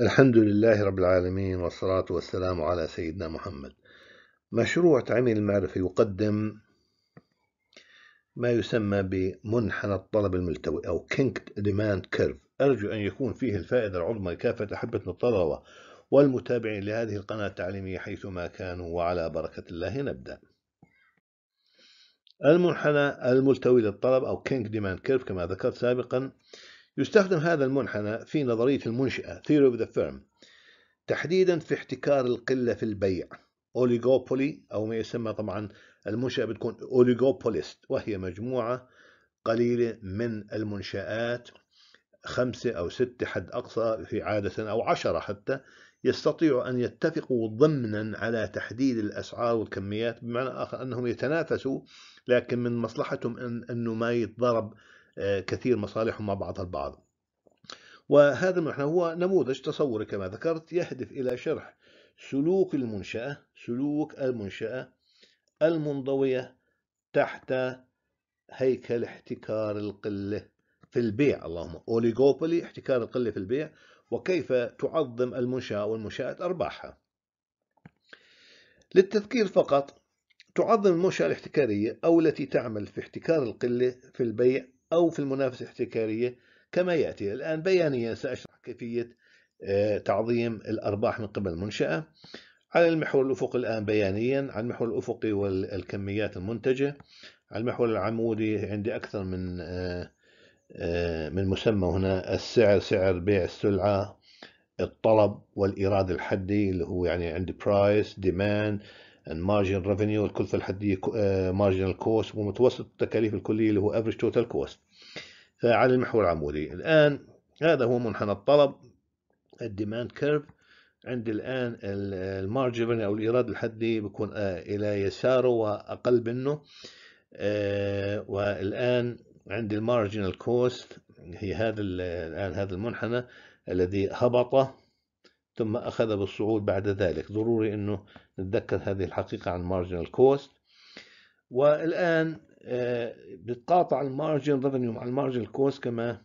الحمد لله رب العالمين والصلاة والسلام على سيدنا محمد مشروع تعميل المعرفة يقدم ما يسمى بمنحنى الطلب الملتوي أو كينكت Demand Curve أرجو أن يكون فيه الفائدة العظمى لكافة أحبة الطلبة والمتابعين لهذه القناة التعليمية حيثما كانوا وعلى بركة الله نبدأ المنحنى الملتوي للطلب أو كينك Demand Curve كما ذكرت سابقا يستخدم هذا المنحنى في نظرية المنشأة Theory of the Firm تحديدا في احتكار القلة في البيع أوليغوبولي أو ما يسمى طبعا المنشأة بتكون أوليغوبوليست وهي مجموعة قليلة من المنشآت خمسة أو ستة حد أقصى في عادة أو عشرة حتى يستطيعوا أن يتفقوا ضمنا على تحديد الأسعار والكميات بمعنى آخر أنهم يتنافسوا لكن من مصلحتهم أن أنه ما يتضرب آه، كثير مصالحهم مع بعضها البعض وهذا نحن هو نموذج تصوري كما ذكرت يهدف إلى شرح سلوك المنشأة سلوك المنشأة المنضوية تحت هيكل احتكار القلة في البيع اللهم أوليغوبولي احتكار القلة في البيع وكيف تعظم المنشأة والمنشآت أرباحها للتذكير فقط تعظم المنشأة الاحتكارية أو التي تعمل في احتكار القلة في البيع أو في المنافسة الاحتكارية كما يأتي الآن بيانيا سأشرح كيفية آه، تعظيم الأرباح من قبل المنشأة على المحور الأفقي الآن بيانيا على المحور الأفقي والكميات المنتجة على المحور العمودي عندي أكثر من آه، آه، من مسمى هنا السعر سعر بيع السلعة الطلب والإيراد الحدي اللي هو يعني عندي برايس ديماند المارجن ريفينيو الكلفه الحديه مارجنال آه، كوست ومتوسط التكاليف الكليه اللي هو افريج توتال كوست على المحور العمودي الان هذا هو منحنى الطلب الديماند كيرف عند الان المارجن او الايراد الحدي بيكون آه، الى يساره واقل منه آه، والان عند المارجنال كوست هي هذا الان هذا المنحنى الذي هبط ثم أخذ بالصعود بعد ذلك ضروري أنه نتذكر هذه الحقيقة عن marginal cost والآن آه، بتقاطع المارجن ريفينيو مع المارجن كوست كما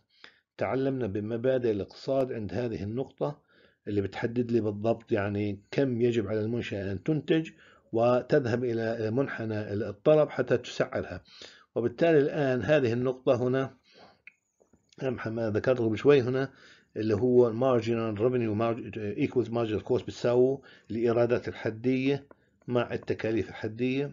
تعلمنا بمبادئ الاقتصاد عند هذه النقطة اللي بتحدد لي بالضبط يعني كم يجب على المنشأة أن تنتج وتذهب إلى منحنى الطلب حتى تسعرها وبالتالي الآن هذه النقطة هنا أمحى ما ذكرته بشوي هنا اللي هو marginal revenue equals marginal cost بتساوي الإيرادات الحدية مع التكاليف الحدية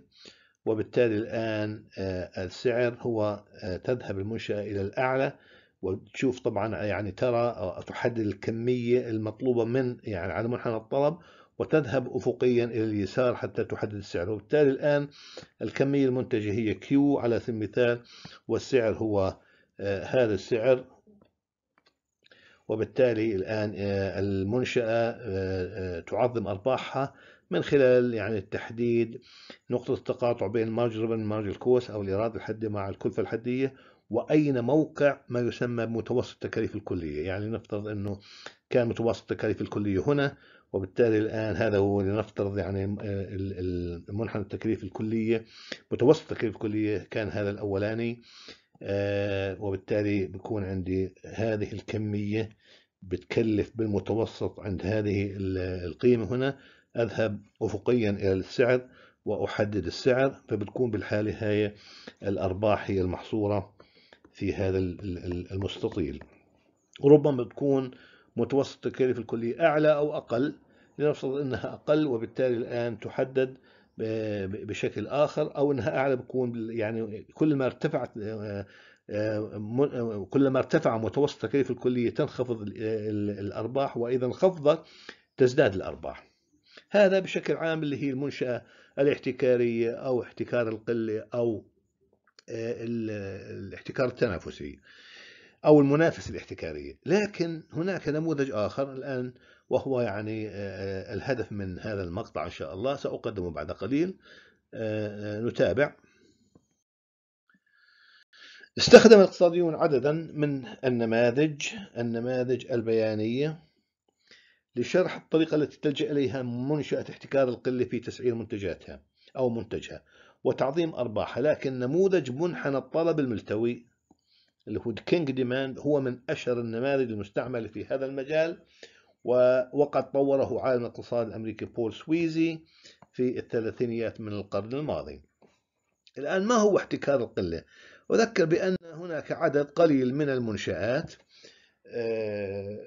وبالتالي الآن آه، السعر هو آه، تذهب المنشأة إلى الأعلى وتشوف طبعا آه، يعني ترى تحدد الكمية المطلوبة من يعني على منحنى الطلب وتذهب أفقيا إلى اليسار حتى تحدد السعر وبالتالي الآن الكمية المنتجة هي Q على سبيل المثال والسعر هو هذا السعر وبالتالي الآن آه، المنشأة آه، آه، تعظم أرباحها من خلال يعني التحديد نقطة التقاطع بين مارج ريفن مارج الكوس أو الإيراد الحدي مع الكلفة الحدية وأين موقع ما يسمى متوسط التكاليف الكلية يعني نفترض أنه كان متوسط التكاليف الكلية هنا وبالتالي الآن هذا هو لنفترض يعني المنحنى التكاليف الكلية متوسط التكاليف الكلية كان هذا الأولاني آه، وبالتالي بكون عندي هذه الكمية بتكلف بالمتوسط عند هذه القيمة هنا أذهب أفقيا إلى السعر وأحدد السعر فبتكون بالحالة هاي الأرباح هي المحصورة في هذا المستطيل وربما بتكون متوسط التكاليف الكلية أعلى أو أقل لنفترض أنها أقل وبالتالي الآن تحدد بشكل اخر او انها اعلى بكون يعني كل ما ارتفعت آه، آه، آه، كل ما ارتفع متوسط تكاليف الكليه تنخفض الارباح واذا انخفضت تزداد الارباح هذا بشكل عام اللي هي المنشاه الاحتكاريه او احتكار القله او الاحتكار التنافسي او المنافسه الاحتكاريه لكن هناك نموذج اخر الان وهو يعني آه، الهدف من هذا المقطع إن شاء الله سأقدمه بعد قليل آه، آه، نتابع استخدم الاقتصاديون عددا من النماذج النماذج البيانية لشرح الطريقة التي تلجأ إليها منشأة احتكار القلة في تسعير منتجاتها أو منتجها وتعظيم أرباحها لكن نموذج منحنى الطلب الملتوي اللي هو كينج ديماند هو من أشهر النماذج المستعملة في هذا المجال وقد طوره عالم الاقتصاد الأمريكي بول سويزي في الثلاثينيات من القرن الماضي الآن ما هو احتكار القلة؟ أذكر بأن هناك عدد قليل من المنشآت آه،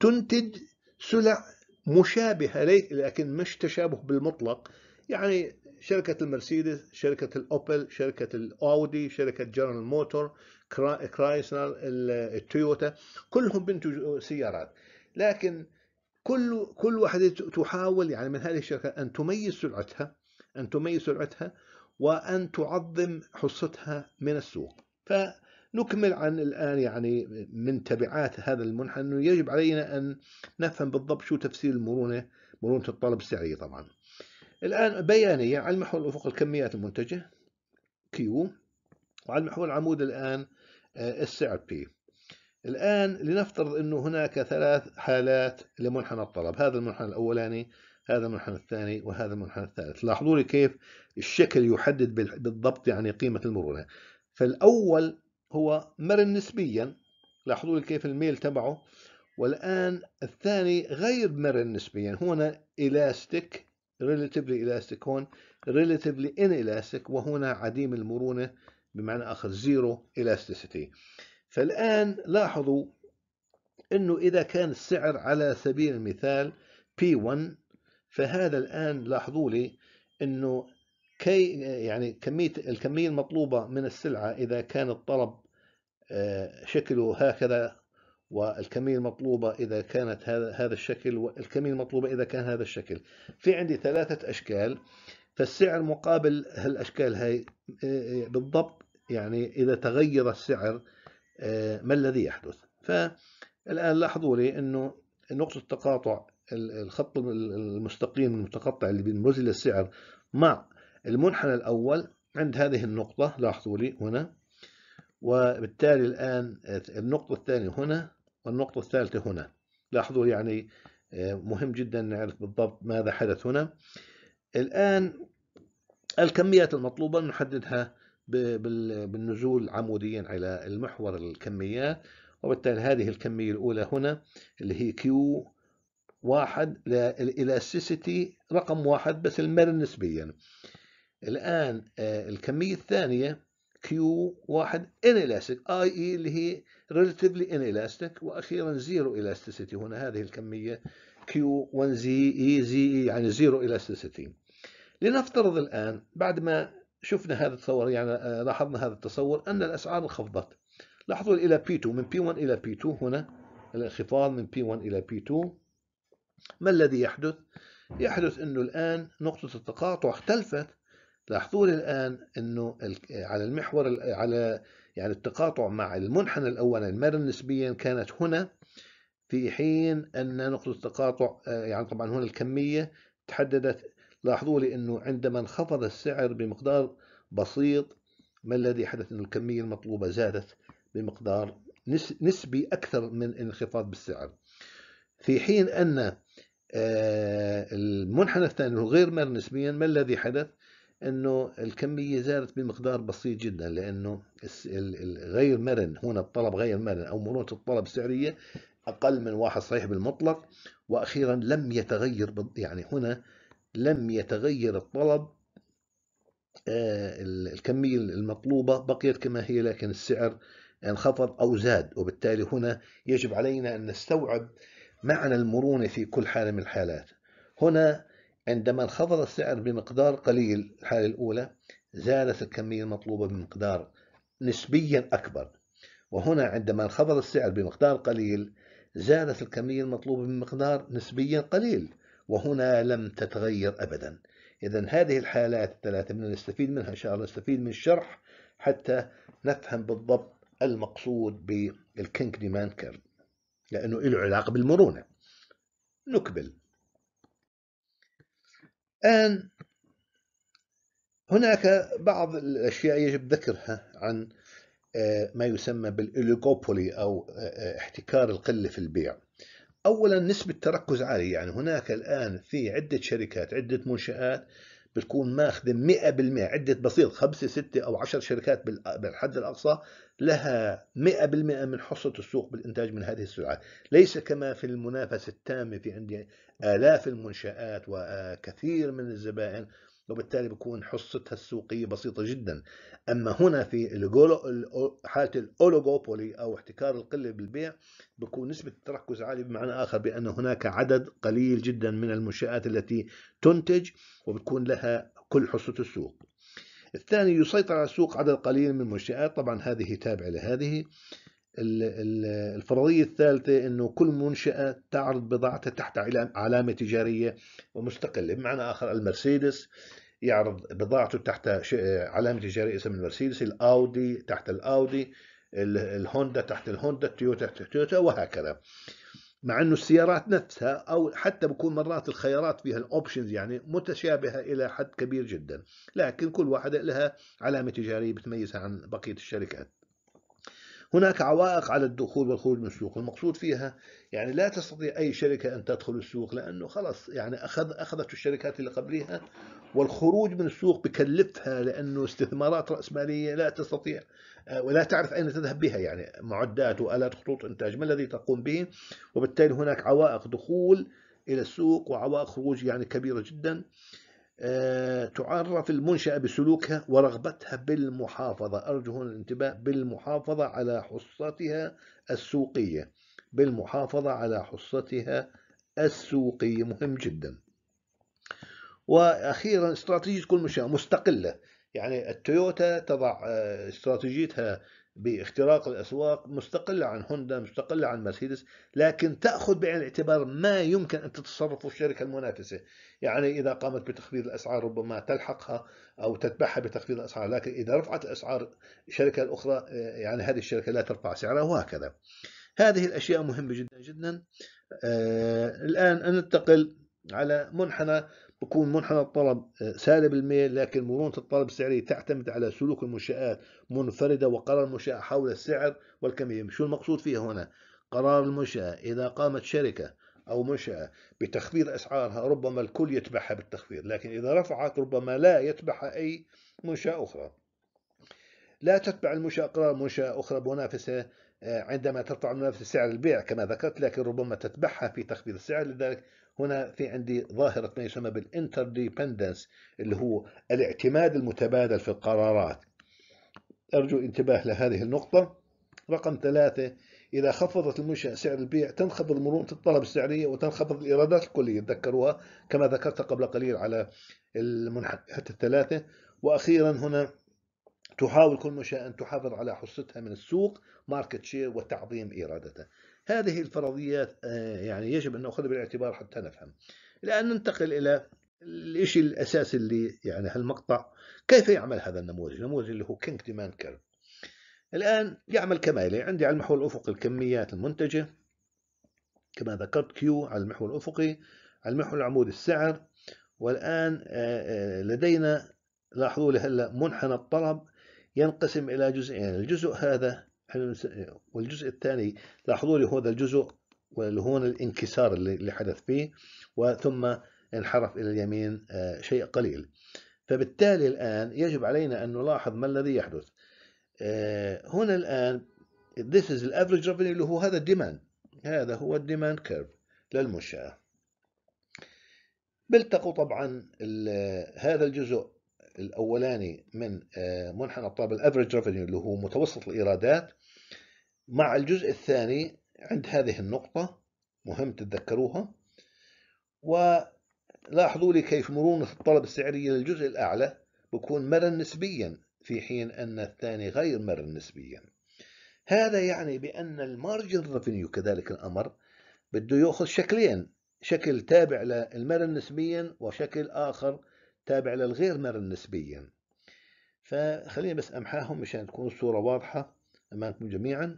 تنتج سلع مشابهة لكن مش تشابه بالمطلق يعني شركة المرسيدس شركة الأوبل شركة الأودي شركة جنرال موتور كرايسلر التويوتا كلهم بنتجوا سيارات لكن كل كل واحدة تحاول يعني من هذه الشركة أن تميز سرعتها أن تميز سرعتها وأن تعظم حصتها من السوق فنكمل عن الآن يعني من تبعات هذا المنحنى أنه يجب علينا أن نفهم بالضبط شو تفسير المرونة مرونة الطلب السعرية طبعا الآن بيانية على المحور الأفق الكميات المنتجة Q وعلى المحور العمود الآن آه، السعر P الآن لنفترض أنه هناك ثلاث حالات لمنحنى الطلب هذا المنحنى الأولاني هذا المنحنى الثاني وهذا المنحنى الثالث لاحظوا لي كيف الشكل يحدد بالضبط يعني قيمة المرونة فالأول هو مرن نسبيا لاحظوا لي كيف الميل تبعه والآن الثاني غير مرن نسبيا هنا إلاستيك relatively elastic هون relatively inelastic وهنا عديم المرونة بمعنى آخر zero elasticity فالآن لاحظوا أنه إذا كان السعر على سبيل المثال P1 فهذا الآن لاحظوا لي أنه كي يعني كمية الكمية المطلوبة من السلعة إذا كان الطلب آه، شكله هكذا والكمية المطلوبة إذا كانت هذا الشكل والكمية المطلوبة إذا كان هذا الشكل في عندي ثلاثة أشكال فالسعر مقابل هالأشكال هاي آه، آه، بالضبط يعني إذا تغير السعر آه، ما الذي يحدث فالآن لاحظوا لي أنه نقطة التقاطع الخط المستقيم المتقطع اللي بين السعر مع المنحنى الأول عند هذه النقطة لاحظوا لي هنا وبالتالي الآن النقطة الثانية هنا والنقطة الثالثة هنا لاحظوا يعني آه، مهم جدا نعرف بالضبط ماذا حدث هنا الآن الكميات المطلوبة نحددها بالنزول عموديا على المحور الكميات وبالتالي هذه الكمية الأولى هنا اللي هي Q واحد الإلاسيسيتي رقم واحد بس المرن نسبيا الآن آه، الكمية الثانية كيو واحد inelastic اي اي e اللي هي relatively inelastic واخيرا zero elasticity هنا هذه الكميه كيو 1 زي اي زي اي يعني زيرو elasticity لنفترض الان بعد ما شفنا هذا التصور يعني آه، لاحظنا هذا التصور ان الاسعار انخفضت لاحظوا الى P2 من P1 الى P2 هنا الانخفاض من P1 الى P2 ما الذي يحدث؟ يحدث انه الان نقطه التقاطع اختلفت تلاحظون الآن أنه على المحور على يعني التقاطع مع المنحنى الأول المرن نسبيا كانت هنا في حين أن نقطة التقاطع آه، يعني طبعا هنا الكمية تحددت لاحظوا لي أنه عندما انخفض السعر بمقدار بسيط ما الذي حدث انه الكمية المطلوبة زادت بمقدار نسبي أكثر من انخفاض بالسعر في حين أن آه، المنحنى الثاني هو غير مرن نسبيا ما الذي حدث انه الكميه زادت بمقدار بسيط جدا لانه غير مرن هنا الطلب غير مرن او مرونه الطلب السعريه اقل من واحد صحيح بالمطلق واخيرا لم يتغير يعني هنا لم يتغير الطلب آه، الكميه المطلوبه بقيت كما هي لكن السعر انخفض او زاد وبالتالي هنا يجب علينا ان نستوعب معنى المرونه في كل حاله من الحالات هنا عندما انخفض السعر بمقدار قليل الحالة الأولى زادت الكمية المطلوبة بمقدار نسبيا أكبر وهنا عندما انخفض السعر بمقدار قليل زادت الكمية المطلوبة بمقدار نسبيا قليل وهنا لم تتغير أبدا إذا هذه الحالات الثلاثة بدنا نستفيد منها إن شاء الله نستفيد من الشرح حتى نفهم بالضبط المقصود بالكينج ديمان كيرف لأنه له علاقة بالمرونة نكمل الآن هناك بعض الأشياء يجب ذكرها عن آه، ما يسمى بالإليغوبولي أو آه، آه، احتكار القلة في البيع أولا نسبة تركز عالية يعني هناك الآن في عدة شركات عدة منشآت بتكون ماخذة 100% عدة بسيط خمسة ستة أو عشر شركات بالحد الأقصى لها 100% من حصة السوق بالإنتاج من هذه السلعات ليس كما في المنافسة التامة في عندي آلاف المنشآت وكثير من الزبائن وبالتالي بكون حصتها السوقية بسيطة جدا أما هنا في حالة الأولوغوبولي أو احتكار القلة بالبيع بكون نسبة التركز عالية بمعنى آخر بأن هناك عدد قليل جدا من المنشآت التي تنتج وبتكون لها كل حصة السوق الثاني يسيطر على السوق عدد قليل من المنشآت طبعا هذه تابعة لهذه الفرضية الثالثة أنه كل منشأة تعرض بضاعتها تحت علامة تجارية ومستقلة بمعنى آخر المرسيدس يعرض بضاعته تحت علامة تجارية اسم المرسيدس الأودي تحت الأودي الهوندا تحت الهوندا التويوتا تحت التويوتا وهكذا مع انه السيارات نفسها او حتى بكون مرات الخيارات فيها الاوبشنز يعني متشابهه الى حد كبير جدا لكن كل واحده لها علامه تجاريه بتميزها عن بقيه الشركات هناك عوائق على الدخول والخروج من السوق المقصود فيها يعني لا تستطيع أي شركة أن تدخل السوق لأنه خلاص يعني أخذ أخذت الشركات اللي قبليها والخروج من السوق بكلفها لأنه استثمارات رأسمالية لا تستطيع آه، ولا تعرف أين تذهب بها يعني معدات وآلات خطوط إنتاج ما الذي تقوم به وبالتالي هناك عوائق دخول إلى السوق وعوائق خروج يعني كبيرة جدا آه، تعرف المنشأة بسلوكها ورغبتها بالمحافظة أرجو هنا الانتباه بالمحافظة على حصتها السوقية بالمحافظة على حصتها السوقية مهم جدا وأخيرا استراتيجية كل منشأة مستقلة يعني التويوتا تضع آه، استراتيجيتها باختراق الأسواق مستقلة عن هوندا مستقلة عن مرسيدس لكن تأخذ بعين الاعتبار ما يمكن أن تتصرف الشركة المنافسة يعني إذا قامت بتخفيض الأسعار ربما تلحقها أو تتبعها بتخفيض الأسعار لكن إذا رفعت الأسعار الشركة الأخرى يعني هذه الشركة لا ترفع سعرها وهكذا هذه الأشياء مهمة جدا جدا آه، الآن ننتقل على منحنى يكون منحنى الطلب آه، سالب الميل لكن مرونة الطلب السعري تعتمد على سلوك المنشآت منفردة وقرار المنشأة حول السعر والكمية شو المقصود فيه هنا قرار المنشأة إذا قامت شركة أو منشأة بتخفيض أسعارها ربما الكل يتبعها بالتخفيض لكن إذا رفعت ربما لا يتبعها أي منشأة أخرى لا تتبع المنشأة قرار منشأة أخرى منافسة آه، عندما ترفع المنافسة سعر البيع كما ذكرت لكن ربما تتبعها في تخفيض السعر لذلك هنا في عندي ظاهرة ما يسمى بالانترديبندنس اللي هو الاعتماد المتبادل في القرارات أرجو الانتباه لهذه النقطة رقم ثلاثة إذا خفضت المنشأة سعر البيع تنخفض مرونة الطلب السعرية وتنخفض الإيرادات الكلية تذكروها كما ذكرت قبل قليل على المنحة الثلاثة وأخيرا هنا تحاول كل مشاء أن تحافظ على حصتها من السوق ماركت شير وتعظيم إيرادتها هذه الفرضيات آه، يعني يجب أن نأخذها بالاعتبار حتى نفهم الآن ننتقل إلى الشيء الأساسي اللي يعني هالمقطع كيف يعمل هذا النموذج النموذج اللي هو كينج ديماند كيرف الآن يعمل كما يلي عندي على المحور الأفقي الكميات المنتجة كما ذكرت كيو على المحور الأفقي على المحور العمودي السعر والآن آه، آه، لدينا لاحظوا لي هلا منحنى الطلب ينقسم إلى جزئين الجزء هذا والجزء الثاني لاحظوا لي هذا الجزء والهون الانكسار اللي حدث فيه وثم انحرف إلى اليمين آه، شيء قليل فبالتالي الآن يجب علينا أن نلاحظ ما الذي يحدث آه، هنا الآن this is the average revenue اللي هو هذا الديماند هذا هو الديماند كيرف للمنشأة بيلتقوا طبعا هذا الجزء الاولاني من آه، منحنى الطلب الافريج ريفينيو اللي هو متوسط الايرادات مع الجزء الثاني عند هذه النقطه مهم تتذكروها ولاحظوا لي كيف مرونه الطلب السعريه للجزء الاعلى بكون مرن نسبيا في حين ان الثاني غير مرن نسبيا هذا يعني بان المارجن ريفينيو كذلك الامر بده ياخذ شكلين شكل تابع للمرن نسبيا وشكل اخر تابع للغير مرن نسبيا فخلينا بس أمحاهم مشان تكون الصورة واضحة أمامكم جميعا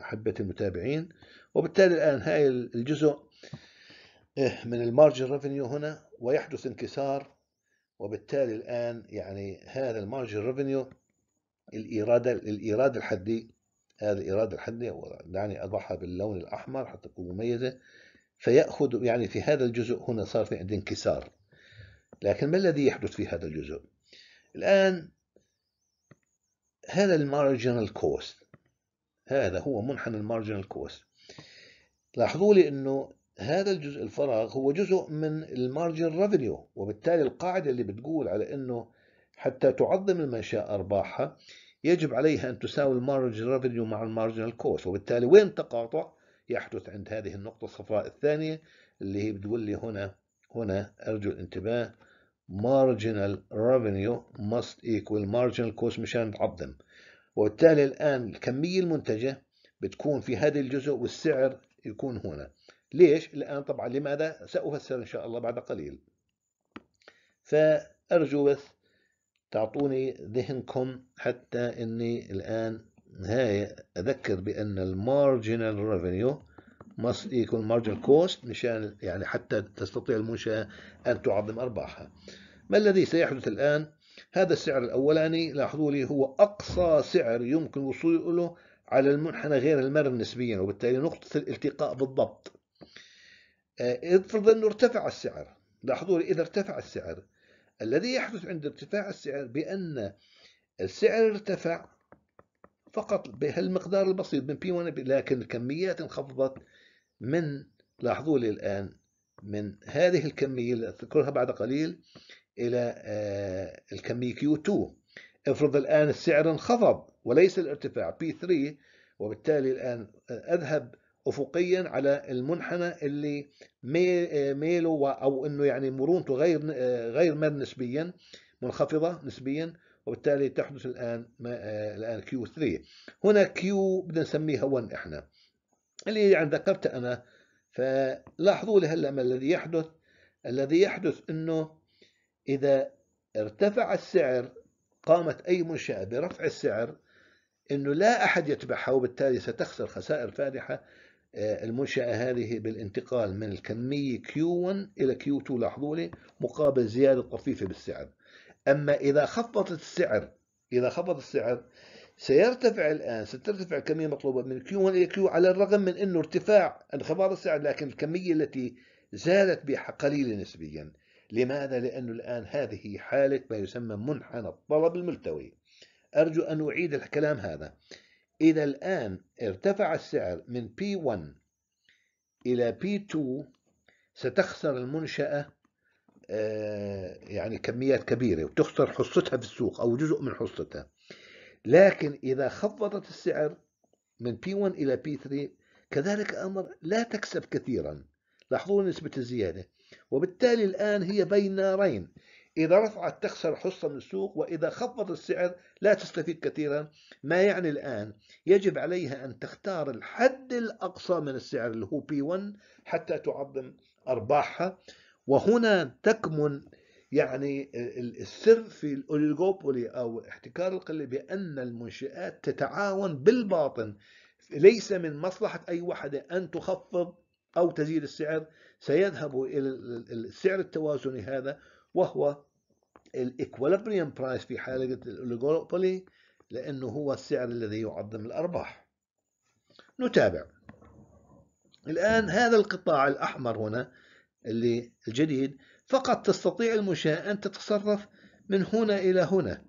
أحبة المتابعين وبالتالي الآن هاي الجزء إيه، من المارجن ريفينيو هنا ويحدث انكسار وبالتالي الآن يعني هذا المارجن ريفينيو الإيرادة الإيراد الحدي هذا الإيراد الحدي دعني أضعها باللون الأحمر حتى تكون مميزة فيأخذ يعني في هذا الجزء هنا صار في عندي انكسار لكن ما الذي يحدث في هذا الجزء؟ الآن هذا المارجنال كوست هذا هو منحنى المارجنال كوست لاحظوا لي أنه هذا الجزء الفراغ هو جزء من المارجن ريفينيو وبالتالي القاعدة اللي بتقول على أنه حتى تعظم المنشأة أرباحها يجب عليها أن تساوي المارجن ريفينيو مع المارجنال كوست وبالتالي وين تقاطع يحدث عند هذه النقطة الصفراء الثانية اللي هي بتقول لي هنا هنا أرجو الانتباه marginal revenue must equal marginal cost مشان نعظم وبالتالي الآن الكمية المنتجة بتكون في هذا الجزء والسعر يكون هنا ليش؟ الآن طبعا لماذا؟ سأفسر إن شاء الله بعد قليل فأرجو بس تعطوني ذهنكم حتى أني الآن هاي أذكر بأن المارجنال ريفينيو must equal marginal cost مشان يعني حتى تستطيع المنشأة أن تعظم أرباحها ما الذي سيحدث الآن؟ هذا السعر الأولاني لاحظوا لي هو أقصى سعر يمكن وصوله على المنحنى غير المرن نسبيا وبالتالي نقطة الالتقاء بالضبط آه، افرض أنه ارتفع السعر لاحظوا لي إذا ارتفع السعر الذي يحدث عند ارتفاع السعر بأن السعر ارتفع فقط بهالمقدار البسيط من بي 1 لكن الكميات انخفضت من لاحظوا لي الآن من هذه الكمية اللي أذكرها بعد قليل إلى آه، الكمية Q2 افرض الآن السعر انخفض وليس الارتفاع P3 وبالتالي الآن أذهب أفقيا على المنحنى اللي آه، ميله أو أنه يعني مرونته غير آه، غير مر نسبيا منخفضة نسبيا وبالتالي تحدث الآن الآن Q3 هنا Q بدنا نسميها 1 إحنا اللي يعني ذكرت أنا فلاحظوا لي هلا ما الذي يحدث الذي يحدث أنه إذا ارتفع السعر قامت أي منشأة برفع السعر أنه لا أحد يتبعها وبالتالي ستخسر خسائر فادحة آه، المنشأة هذه بالانتقال من الكمية Q1 إلى Q2 لاحظوا لي مقابل زيادة طفيفة بالسعر أما إذا خفضت السعر إذا خفض السعر سيرتفع الآن سترتفع الكمية المطلوبة من Q1 إلى كيو 1 الي كيو علي الرغم من أنه ارتفاع انخفاض السعر لكن الكمية التي زادت بها قليلة نسبيا لماذا؟ لأنه الآن هذه حالة ما يسمى منحنى الطلب الملتوي أرجو أن أعيد الكلام هذا إذا الآن ارتفع السعر من P1 إلى P2 ستخسر المنشأة آه، يعني كميات كبيرة وتخسر حصتها في السوق أو جزء من حصتها لكن إذا خفضت السعر من P1 إلى P3 كذلك أمر لا تكسب كثيرا لاحظوا نسبة الزيادة وبالتالي الآن هي بين نارين إذا رفعت تخسر حصة من السوق وإذا خفض السعر لا تستفيد كثيرا ما يعني الآن يجب عليها أن تختار الحد الأقصى من السعر اللي هو P1 حتى تعظم أرباحها وهنا تكمن يعني السر في الأوليغوبولي أو احتكار القلة بأن المنشآت تتعاون بالباطن ليس من مصلحة أي وحدة أن تخفض أو تزيد السعر سيذهب إلى السعر التوازني هذا وهو الاكوليبريم برايس في حالة الأوليغوبولي لأنه هو السعر الذي يعظم الأرباح نتابع الآن هذا القطاع الأحمر هنا اللي الجديد فقط تستطيع المشاة أن تتصرف من هنا إلى هنا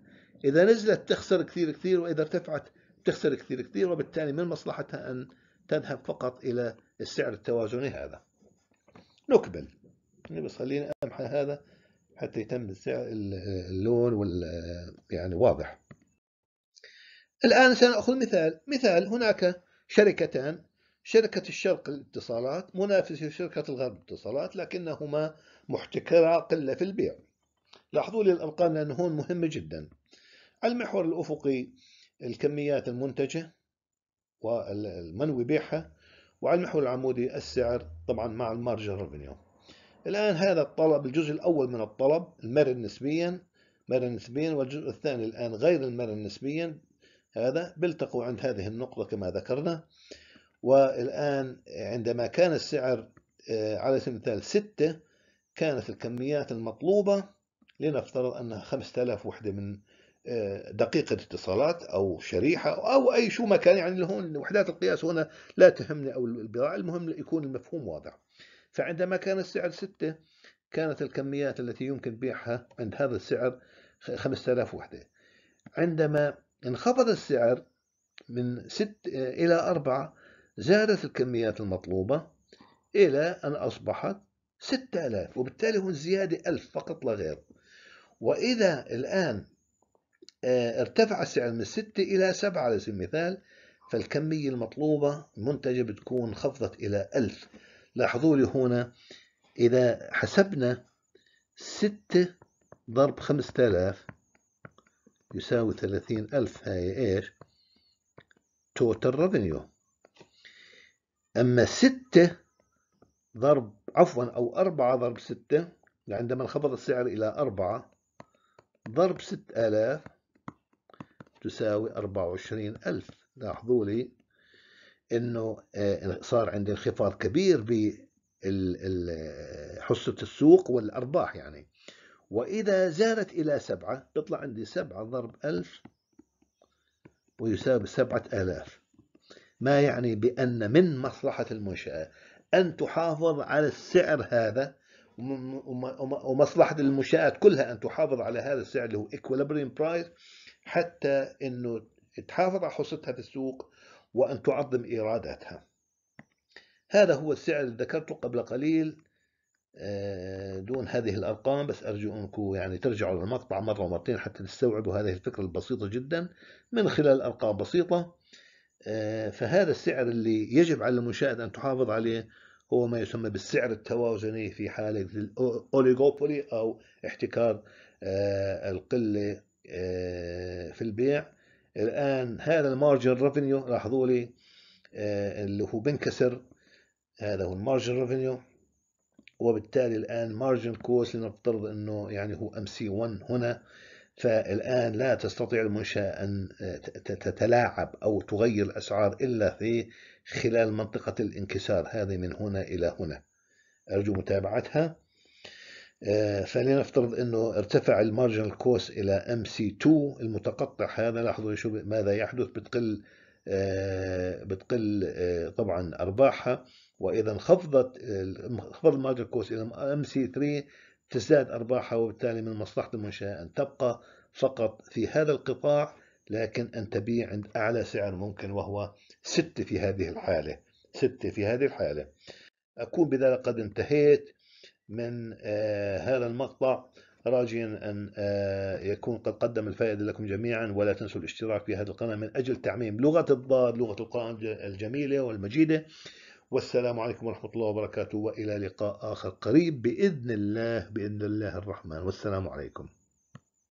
إذا نزلت تخسر كثير كثير وإذا ارتفعت تخسر كثير كثير وبالتالي من مصلحتها أن تذهب فقط إلى السعر التوازني هذا نكمل بس خلينا أمحى هذا حتى يتم السعر اللون وال يعني واضح الآن سنأخذ مثال مثال هناك شركتان شركة الشرق للاتصالات منافسة شركة الغرب للاتصالات لكنهما محتكرة قلة في البيع لاحظوا لي الأرقام لأن هون مهمة جدا على المحور الأفقي الكميات المنتجة والمنوي بيعها وعلى المحور العمودي السعر طبعا مع المارجن ريفينيو الآن هذا الطلب الجزء الأول من الطلب المرن نسبيا مرن نسبيا والجزء الثاني الآن غير المرن نسبيا هذا بيلتقوا عند هذه النقطة كما ذكرنا والآن عندما كان السعر آه، على سبيل المثال 6 كانت الكميات المطلوبة لنفترض أنها 5000 وحدة من آه، دقيقة اتصالات أو شريحة أو أي شو ما كان يعني هون وحدات القياس هنا لا تهمني أو البضاعة المهم يكون المفهوم واضح فعندما كان السعر ستة كانت الكميات التي يمكن بيعها عند هذا السعر 5000 وحدة عندما انخفض السعر من ست آه، إلى أربعة زادت الكميات المطلوبة إلى أن أصبحت 6000 وبالتالي هون زيادة 1000 فقط لا غير وإذا الآن آه، ارتفع السعر من 6 إلى 7 على سبيل المثال فالكمية المطلوبة المنتجة بتكون خفضت إلى 1000 لاحظوا لي هنا إذا حسبنا 6 ضرب 5000 يساوي 30000 هاي إيش؟ توتال ريفينيو أما 6 ضرب عفوا او 4 ضرب 6 عندما انخفض السعر الى 4 ضرب 6000 تساوي 24000 لاحظوا لي انه آه، صار عندي انخفاض كبير ب حصه السوق والارباح يعني واذا زادت الى 7 بيطلع عندي 7 ضرب 1000 ويساوي 7000 ما يعني بان من مصلحه المنشاه أن تحافظ على السعر هذا ومصلحة المنشآت كلها أن تحافظ على هذا السعر اللي هو equilibrium برايس حتى أنه تحافظ على حصتها في السوق وأن تعظم إيراداتها هذا هو السعر اللي ذكرته قبل قليل آه، دون هذه الأرقام بس أرجو أنكم يعني ترجعوا للمقطع مرة ومرتين حتى تستوعبوا هذه الفكرة البسيطة جدا من خلال أرقام بسيطة آه، فهذا السعر اللي يجب على المشاهد أن تحافظ عليه هو ما يسمى بالسعر التوازني في حالة الأوليغوبولي أو احتكار آه، القلة آه، في البيع الآن هذا المارجن ريفينيو لاحظوا لي اللي هو بنكسر هذا هو المارجن ريفينيو وبالتالي الآن مارجن كوست لنفترض أنه يعني هو ام سي 1 هنا فالآن لا تستطيع المنشأة أن آه، تتلاعب أو تغير الأسعار إلا في خلال منطقة الانكسار هذه من هنا إلى هنا أرجو متابعتها آه، فلنفترض أنه ارتفع المارجنال كوست إلى ام سي 2 المتقطع هذا لاحظوا شو ماذا يحدث بتقل آه، بتقل طبعا أرباحها وإذا انخفضت انخفض المارجنال كوست إلى ام سي 3 تزداد أرباحها وبالتالي من مصلحة المنشأة أن تبقى فقط في هذا القطاع لكن أن تبيع عند أعلى سعر ممكن وهو ستة في هذه الحالة ستة في هذه الحالة أكون بذلك قد انتهيت من آه هذا المقطع راجيا أن آه يكون قد قدم الفائدة لكم جميعا ولا تنسوا الاشتراك في هذه القناة من أجل تعميم لغة الضاد لغة القرآن الجميلة والمجيدة والسلام عليكم ورحمة الله وبركاته وإلى لقاء آخر قريب بإذن الله بإذن الله الرحمن والسلام عليكم